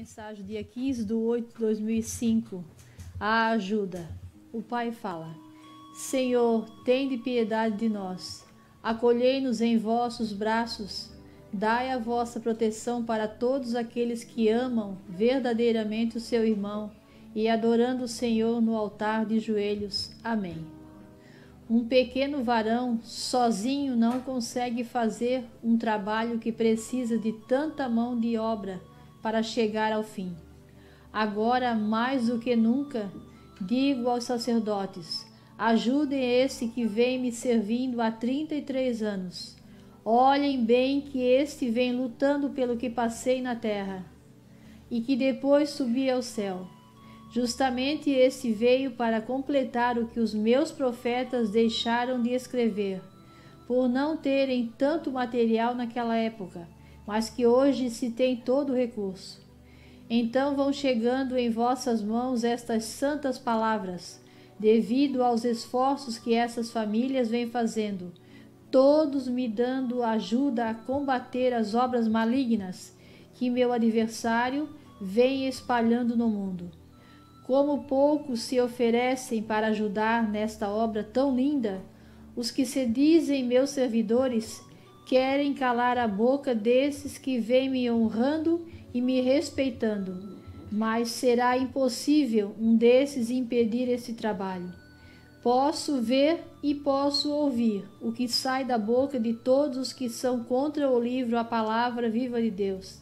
mensagem, dia 15 de 8 de 2005. A ajuda. O Pai fala: Senhor, de piedade de nós. Acolhei-nos em vossos braços. Dai a vossa proteção para todos aqueles que amam verdadeiramente o seu irmão e adorando o Senhor no altar de joelhos. Amém. Um pequeno varão sozinho não consegue fazer um trabalho que precisa de tanta mão de obra para chegar ao fim. Agora, mais do que nunca, digo aos sacerdotes: ajudem esse que vem me servindo há 33 anos. Olhem bem que este vem lutando pelo que passei na terra e que depois subi ao céu. Justamente este veio para completar o que os meus profetas deixaram de escrever, por não terem tanto material naquela época mas que hoje se tem todo o recurso. Então vão chegando em vossas mãos estas santas palavras, devido aos esforços que essas famílias vêm fazendo, todos me dando ajuda a combater as obras malignas que meu adversário vem espalhando no mundo. Como poucos se oferecem para ajudar nesta obra tão linda, os que se dizem meus servidores querem calar a boca desses que vêm me honrando e me respeitando, mas será impossível um desses impedir esse trabalho. Posso ver e posso ouvir o que sai da boca de todos os que são contra o livro, a palavra viva de Deus.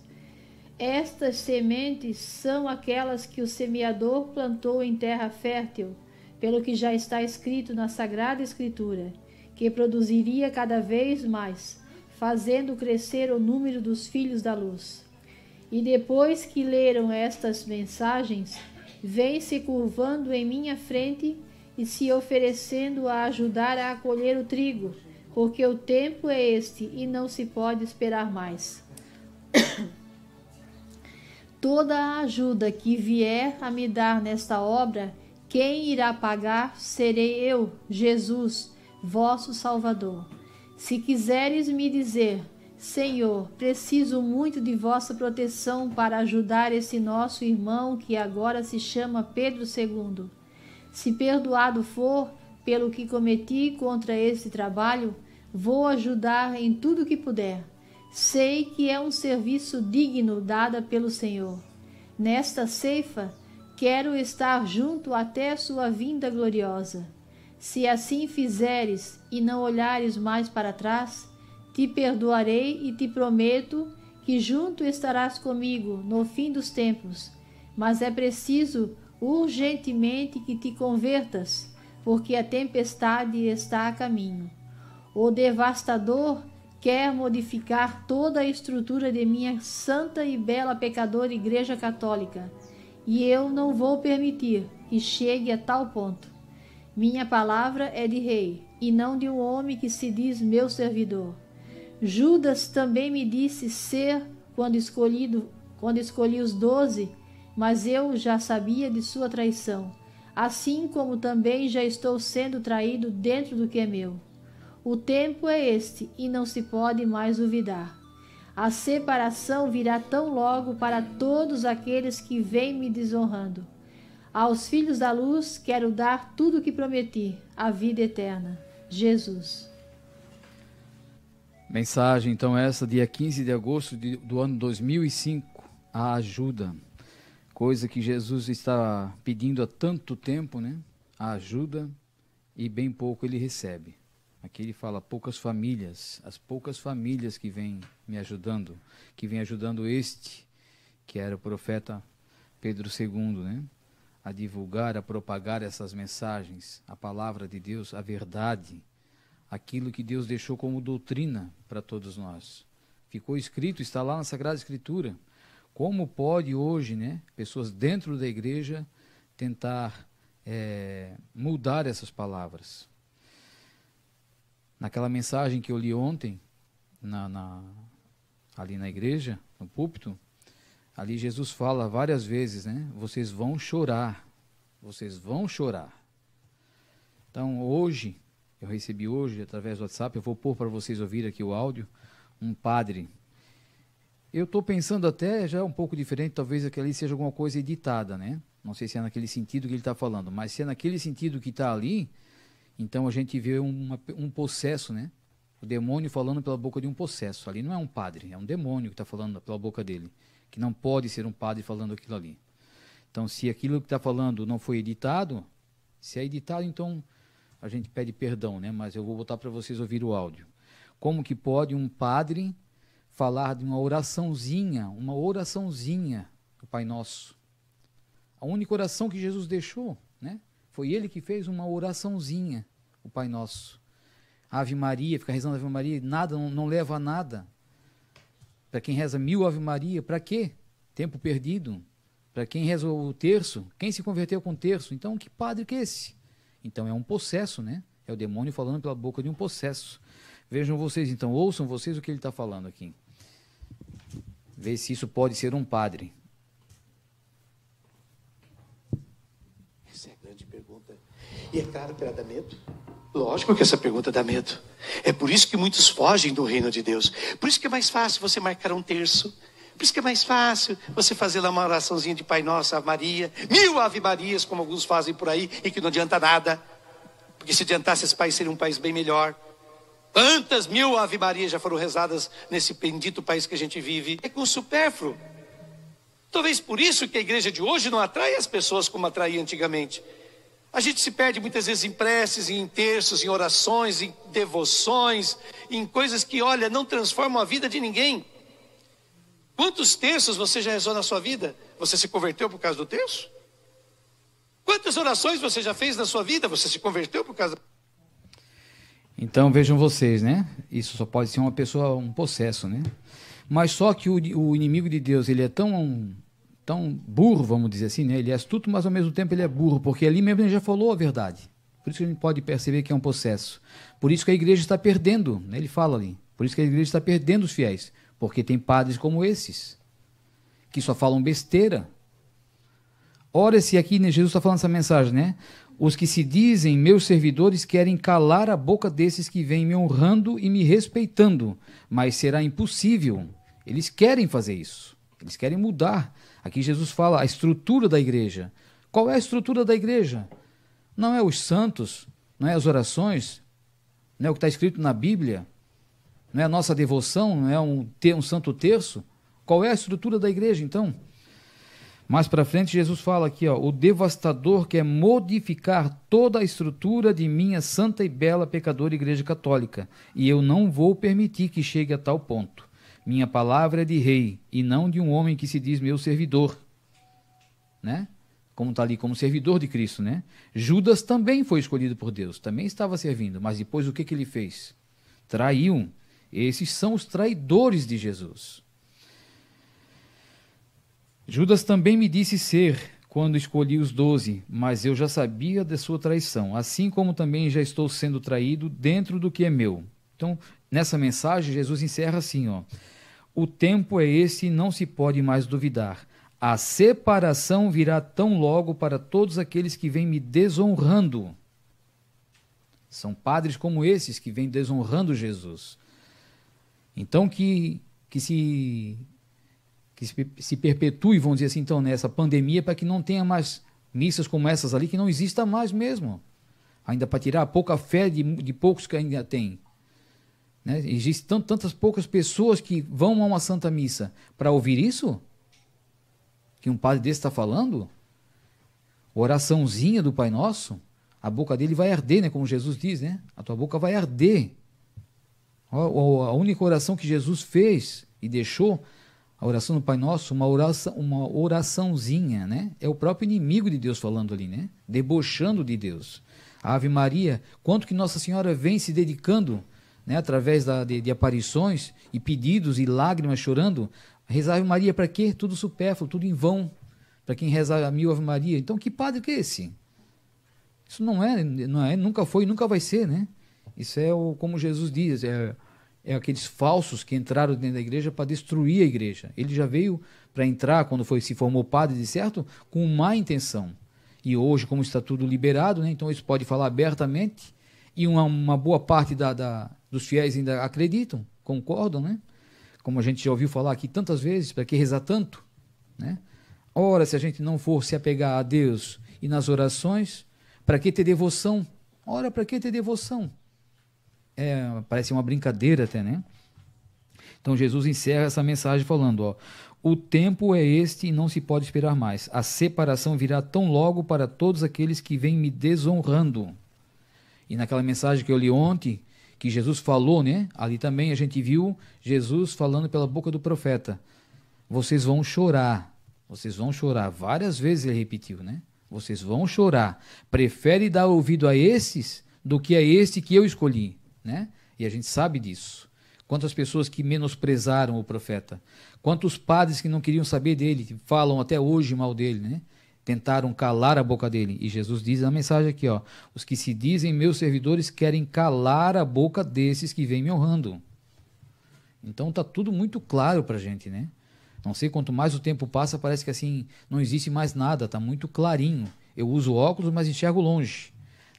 Estas sementes são aquelas que o semeador plantou em terra fértil, pelo que já está escrito na Sagrada Escritura, que produziria cada vez mais, fazendo crescer o número dos filhos da luz. E depois que leram estas mensagens, vêm se curvando em minha frente e se oferecendo a ajudar a colher o trigo, porque o tempo é este e não se pode esperar mais. Toda a ajuda que vier a me dar nesta obra, quem irá pagar serei eu, Jesus, vosso Salvador. Se quiseres me dizer, Senhor, preciso muito de vossa proteção para ajudar esse nosso irmão que agora se chama Pedro II. Se perdoado for pelo que cometi contra esse trabalho, vou ajudar em tudo que puder. Sei que é um serviço digno dado pelo Senhor. Nesta ceifa, quero estar junto até sua vinda gloriosa. Se assim fizeres e não olhares mais para trás, te perdoarei e te prometo que junto estarás comigo no fim dos tempos. Mas é preciso urgentemente que te convertas, porque a tempestade está a caminho. O devastador quer modificar toda a estrutura de minha santa e bela pecadora Igreja Católica, e eu não vou permitir que chegue a tal ponto. Minha palavra é de rei, e não de um homem que se diz meu servidor. Judas também me disse ser quando, escolhido, quando escolhi os doze, mas eu já sabia de sua traição, assim como também já estou sendo traído dentro do que é meu. O tempo é este e não se pode mais duvidar. A separação virá tão logo para todos aqueles que vêm me desonrando. Aos filhos da luz quero dar tudo o que prometi, a vida eterna. Jesus. Mensagem, então, essa, dia 15 de agosto de, do ano 2005, a ajuda. Coisa que Jesus está pedindo há tanto tempo, né? A ajuda e bem pouco ele recebe. Aqui ele fala poucas famílias, as poucas famílias que vêm me ajudando, que vêm ajudando este, que era o profeta Pedro II, né? a divulgar, a propagar essas mensagens, a palavra de Deus, a verdade, aquilo que Deus deixou como doutrina para todos nós. Ficou escrito, está lá na Sagrada Escritura. Como pode hoje, né, pessoas dentro da igreja tentar é, mudar essas palavras? Naquela mensagem que eu li ontem, na, na ali na igreja, no púlpito, Ali Jesus fala várias vezes, né? Vocês vão chorar. Vocês vão chorar. Então, hoje, eu recebi hoje através do WhatsApp, eu vou pôr para vocês ouvir aqui o áudio, um padre. Eu estou pensando até já é um pouco diferente, talvez aquele seja alguma coisa editada, né? Não sei se é naquele sentido que ele está falando, mas se é naquele sentido que está ali, então a gente vê uma, um possesso, né? O demônio falando pela boca de um possesso. Ali não é um padre, é um demônio que está falando pela boca dele que não pode ser um padre falando aquilo ali. Então, se aquilo que está falando não foi editado, se é editado, então a gente pede perdão, né? Mas eu vou botar para vocês ouvir o áudio. Como que pode um padre falar de uma oraçãozinha, uma oraçãozinha do Pai Nosso? A única oração que Jesus deixou, né? Foi ele que fez uma oraçãozinha, o Pai Nosso. Ave Maria, ficar rezando Ave Maria, nada, não, não leva a nada. Para quem reza mil Ave Maria, para quê? Tempo perdido. Para quem reza o terço, quem se converteu com o terço? Então, que padre que é esse? Então, é um processo, né? É o demônio falando pela boca de um processo. Vejam vocês, então, ouçam vocês o que ele está falando aqui. Vê se isso pode ser um padre. Essa é a grande pergunta. E é claro, o tratamento? Lógico que essa pergunta dá medo. É por isso que muitos fogem do reino de Deus. Por isso que é mais fácil você marcar um terço. Por isso que é mais fácil você fazer lá uma oraçãozinha de Pai Nossa, Ave Maria, mil Ave Marias, como alguns fazem por aí, e que não adianta nada. Porque se adiantasse, esse país seria um país bem melhor. Quantas mil Ave Marias já foram rezadas nesse bendito país que a gente vive? É com supérfluo. Talvez por isso que a igreja de hoje não atrai as pessoas como atraía antigamente. A gente se perde muitas vezes em preces, em terços, em orações, em devoções, em coisas que, olha, não transformam a vida de ninguém. Quantos terços você já rezou na sua vida? Você se converteu por causa do terço? Quantas orações você já fez na sua vida? Você se converteu por causa Então vejam vocês, né? Isso só pode ser uma pessoa, um processo, né? Mas só que o, o inimigo de Deus, ele é tão tão burro, vamos dizer assim, né? Ele é astuto, mas ao mesmo tempo ele é burro, porque ali mesmo ele já falou a verdade. Por isso que a gente pode perceber que é um processo. Por isso que a igreja está perdendo, né? ele fala ali. Por isso que a igreja está perdendo os fiéis, porque tem padres como esses, que só falam besteira. Ora, se aqui né, Jesus está falando essa mensagem, né? Os que se dizem meus servidores querem calar a boca desses que vêm me honrando e me respeitando, mas será impossível. Eles querem fazer isso. Eles querem mudar. Aqui Jesus fala a estrutura da igreja. Qual é a estrutura da igreja? Não é os santos, não é as orações, não é o que está escrito na Bíblia, não é a nossa devoção, não é um, ter um santo terço. Qual é a estrutura da igreja, então? Mais para frente, Jesus fala aqui, ó, o devastador quer modificar toda a estrutura de minha santa e bela pecadora Igreja Católica, e eu não vou permitir que chegue a tal ponto. Minha palavra é de rei e não de um homem que se diz meu servidor. Né? Como está ali, como servidor de Cristo, né? Judas também foi escolhido por Deus, também estava servindo, mas depois o que, que ele fez? Traiu. Esses são os traidores de Jesus. Judas também me disse ser quando escolhi os doze, mas eu já sabia de sua traição, assim como também já estou sendo traído dentro do que é meu. Então, nessa mensagem, Jesus encerra assim, ó. O tempo é esse e não se pode mais duvidar. A separação virá tão logo para todos aqueles que vêm me desonrando. São padres como esses que vêm desonrando Jesus. Então que, que se que se, se perpetue, vamos dizer assim, então, nessa né, pandemia para que não tenha mais missas como essas ali, que não exista mais mesmo. Ainda para tirar a pouca fé de, de poucos que ainda tem. Né? Existem tantas poucas pessoas que vão a uma santa missa para ouvir isso? Que um padre desse está falando? Oraçãozinha do Pai Nosso? A boca dele vai arder, né? como Jesus diz, né? A tua boca vai arder. A única oração que Jesus fez e deixou, a oração do Pai Nosso, uma, oração, uma oraçãozinha, né? É o próprio inimigo de Deus falando ali, né? Debochando de Deus. A Ave Maria, quanto que Nossa Senhora vem se dedicando né, através da, de, de, aparições e pedidos e lágrimas chorando, rezar Ave Maria para quê? Tudo supérfluo, tudo em vão. Para quem rezar a mil Ave Maria. Então, que padre que é esse? Isso não é, não é, nunca foi e nunca vai ser, né? Isso é o, como Jesus diz, é, é aqueles falsos que entraram dentro da igreja para destruir a igreja. Ele já veio para entrar, quando foi se formou padre, de certo, com má intenção. E hoje, como está tudo liberado, né, então isso pode falar abertamente, e uma, uma boa parte da, da dos fiéis ainda acreditam, concordam, né? Como a gente já ouviu falar aqui tantas vezes, para que rezar tanto, né? Ora, se a gente não for se apegar a Deus e nas orações, para que ter devoção? Ora, para que ter devoção? É, parece uma brincadeira até, né? Então Jesus encerra essa mensagem falando, ó, o tempo é este e não se pode esperar mais. A separação virá tão logo para todos aqueles que vêm me desonrando. E naquela mensagem que eu li ontem, que Jesus falou, né? Ali também a gente viu Jesus falando pela boca do profeta. Vocês vão chorar. Vocês vão chorar. Várias vezes ele repetiu, né? Vocês vão chorar. Prefere dar ouvido a esses do que a este que eu escolhi, né? E a gente sabe disso. Quantas pessoas que menosprezaram o profeta. Quantos padres que não queriam saber dele, falam até hoje mal dele, né? tentaram calar a boca dele. E Jesus diz a mensagem aqui, ó: os que se dizem meus servidores querem calar a boca desses que vêm me honrando. Então tá tudo muito claro para gente, né? Não sei quanto mais o tempo passa, parece que assim não existe mais nada, tá muito clarinho. Eu uso óculos, mas enxergo longe.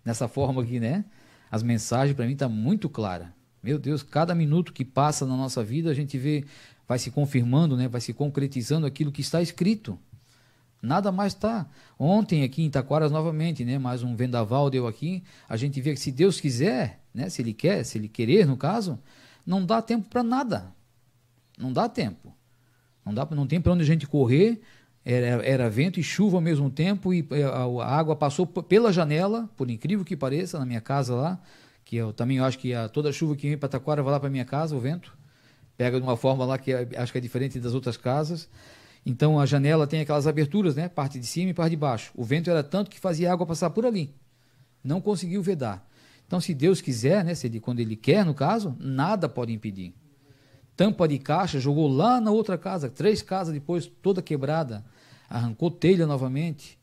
Nessa forma aqui, né? As mensagens para mim tá muito clara. Meu Deus, cada minuto que passa na nossa vida, a gente vê vai se confirmando, né? Vai se concretizando aquilo que está escrito. Nada mais está. Ontem aqui em Taquaras novamente, né? Mais um vendaval deu aqui. A gente vê que se Deus quiser, né? Se ele quer, se ele querer, no caso, não dá tempo para nada. Não dá tempo. Não dá, não tem para onde a gente correr. Era, era, vento e chuva ao mesmo tempo e eh, a, água passou pela janela, por incrível que pareça, na minha casa lá, que eu também acho que a, toda chuva que vem para Taquara vai lá para minha casa, o vento pega de uma forma lá que é, acho que é diferente das outras casas. Então a janela tem aquelas aberturas, né? Parte de cima e parte de baixo. O vento era tanto que fazia água passar por ali. Não conseguiu vedar. Então, se Deus quiser, né? Se ele, quando ele quer, no caso, nada pode impedir. Tampa de caixa jogou lá na outra casa, três casas depois, toda quebrada. Arrancou telha novamente.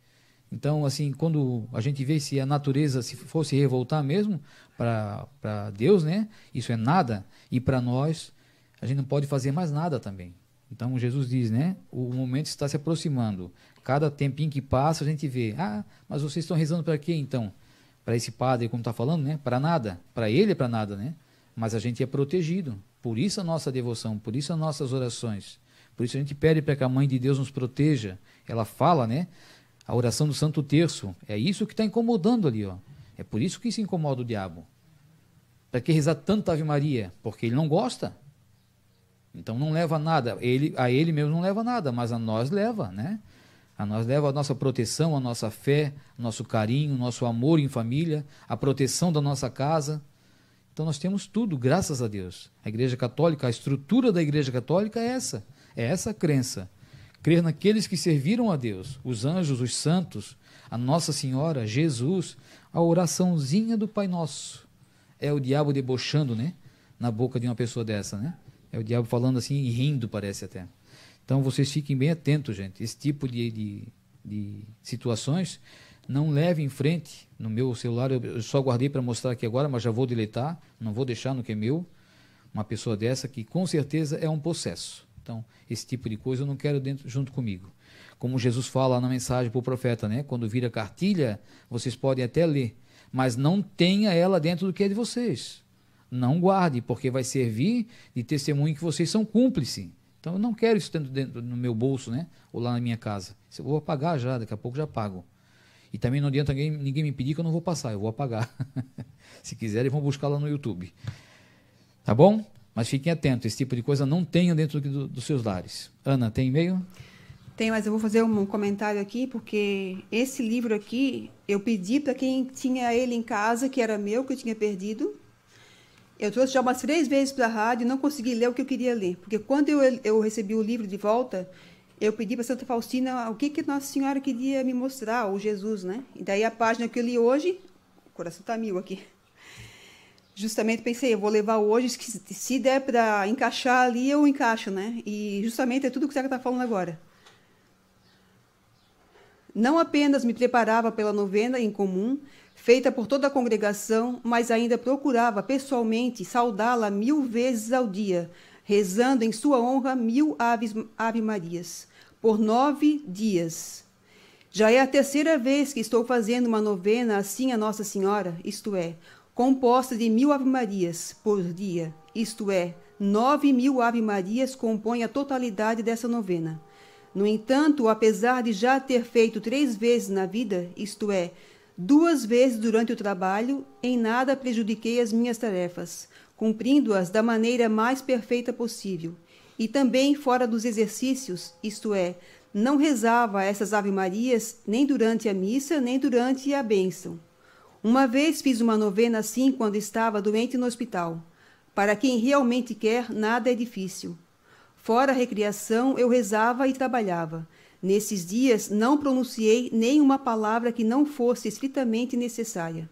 Então, assim, quando a gente vê se a natureza se fosse revoltar mesmo para Deus, né? Isso é nada. E para nós, a gente não pode fazer mais nada também. Então Jesus diz, né? O momento está se aproximando. Cada tempinho que passa a gente vê. Ah, mas vocês estão rezando para quê então? Para esse padre, como está falando, né? Para nada. Para ele é para nada, né? Mas a gente é protegido. Por isso a nossa devoção, por isso as nossas orações. Por isso a gente pede para que a mãe de Deus nos proteja. Ela fala, né? A oração do Santo Terço. É isso que está incomodando ali, ó. É por isso que se incomoda o diabo. Para que rezar tanto Ave Maria? Porque ele não gosta. Então não leva nada. Ele, a ele mesmo não leva nada, mas a nós leva, né? A nós leva a nossa proteção, a nossa fé, nosso carinho, nosso amor em família, a proteção da nossa casa. Então nós temos tudo, graças a Deus. A Igreja Católica, a estrutura da Igreja Católica é essa, é essa crença. Crer naqueles que serviram a Deus, os anjos, os santos, a Nossa Senhora, Jesus, a oraçãozinha do Pai Nosso. É o diabo debochando, né? Na boca de uma pessoa dessa, né? É o diabo falando assim e rindo, parece até. Então vocês fiquem bem atentos, gente. Esse tipo de, de, de situações não leve em frente. No meu celular, eu só guardei para mostrar aqui agora, mas já vou deletar, não vou deixar no que é meu. Uma pessoa dessa que com certeza é um processo. Então, esse tipo de coisa eu não quero dentro, junto comigo. Como Jesus fala na mensagem para o profeta, né? quando vira cartilha, vocês podem até ler, mas não tenha ela dentro do que é de vocês não guarde, porque vai servir de testemunho que vocês são cúmplices. Então eu não quero isso dentro, dentro no meu bolso, né? Ou lá na minha casa. Isso eu vou apagar já, daqui a pouco já pago. E também não adianta ninguém, ninguém me pedir que eu não vou passar, eu vou apagar. Se quiserem, vão buscar lá no YouTube. Tá bom? Mas fiquem atentos, esse tipo de coisa não tenham dentro do, dos seus lares. Ana, tem e-mail? Tem, mas eu vou fazer um comentário aqui, porque esse livro aqui eu pedi para quem tinha ele em casa, que era meu, que eu tinha perdido, eu trouxe já umas três vezes para a rádio e não consegui ler o que eu queria ler, porque quando eu, eu recebi o livro de volta, eu pedi para Santa Faustina o que, que Nossa Senhora queria me mostrar, ou Jesus, né? E daí a página que eu li hoje, o coração está mil aqui. Justamente pensei, eu vou levar hoje, se der para encaixar ali, eu encaixo, né? E justamente é tudo o que você está falando agora. Não apenas me preparava pela novena em comum, feita por toda a congregação, mas ainda procurava pessoalmente saudá-la mil vezes ao dia, rezando em sua honra mil aves, ave Marias, por nove dias. Já é a terceira vez que estou fazendo uma novena assim a Nossa Senhora, isto é, composta de mil Ave Marias por dia, isto é, nove mil Ave Marias compõem a totalidade dessa novena. No entanto, apesar de já ter feito três vezes na vida, isto é, Duas vezes durante o trabalho, em nada prejudiquei as minhas tarefas, cumprindo-as da maneira mais perfeita possível. E também fora dos exercícios, isto é, não rezava essas ave-marias nem durante a missa, nem durante a bênção. Uma vez fiz uma novena assim quando estava doente no hospital. Para quem realmente quer, nada é difícil. Fora a recreação, eu rezava e trabalhava. Nesses dias não pronunciei nenhuma palavra que não fosse estritamente necessária.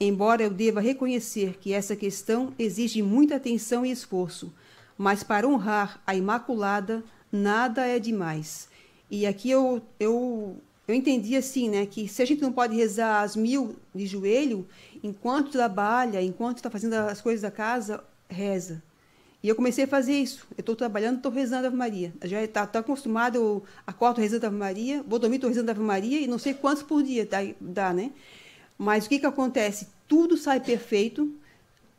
Embora eu deva reconhecer que essa questão exige muita atenção e esforço, mas para honrar a Imaculada, nada é demais. E aqui eu, eu, eu entendi assim, né, que se a gente não pode rezar às mil de joelho, enquanto trabalha, enquanto está fazendo as coisas da casa, reza. E eu comecei a fazer isso. Eu estou trabalhando, estou rezando a Ave Maria. Eu já está tá acostumado, eu acordo rezando a Ave Maria, vou dormir, estou rezando a Ave Maria e não sei quantos por dia dá, dá né? Mas o que, que acontece? Tudo sai perfeito,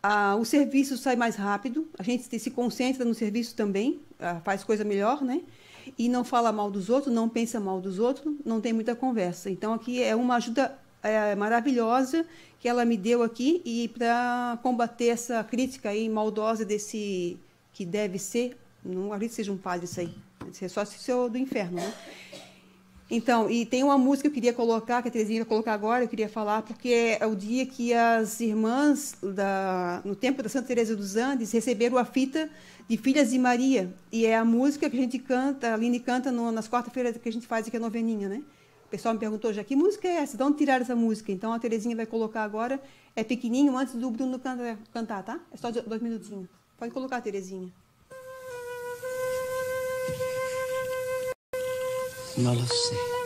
a, o serviço sai mais rápido, a gente se concentra no serviço também, a, faz coisa melhor, né? E não fala mal dos outros, não pensa mal dos outros, não tem muita conversa. Então aqui é uma ajuda é, é, maravilhosa que ela me deu aqui e para combater essa crítica aí maldosa desse que deve ser, não acredito que seja um padre isso aí, é só se eu do inferno, né? Então, e tem uma música que eu queria colocar, que a Terezinha ia colocar agora, eu queria falar, porque é o dia que as irmãs, da, no tempo da Santa Teresa dos Andes, receberam a fita de Filhas de Maria. E é a música que a gente canta, a Aline canta no, nas quarta-feiras que a gente faz aqui a noveninha, né? O pessoal me perguntou já, que música é essa? De onde tiraram essa música? Então a Terezinha vai colocar agora, é pequenininho, antes do Bruno cantar, cantar tá? É só dois minutinhos. Pode colocar, Terezinha. Não sei.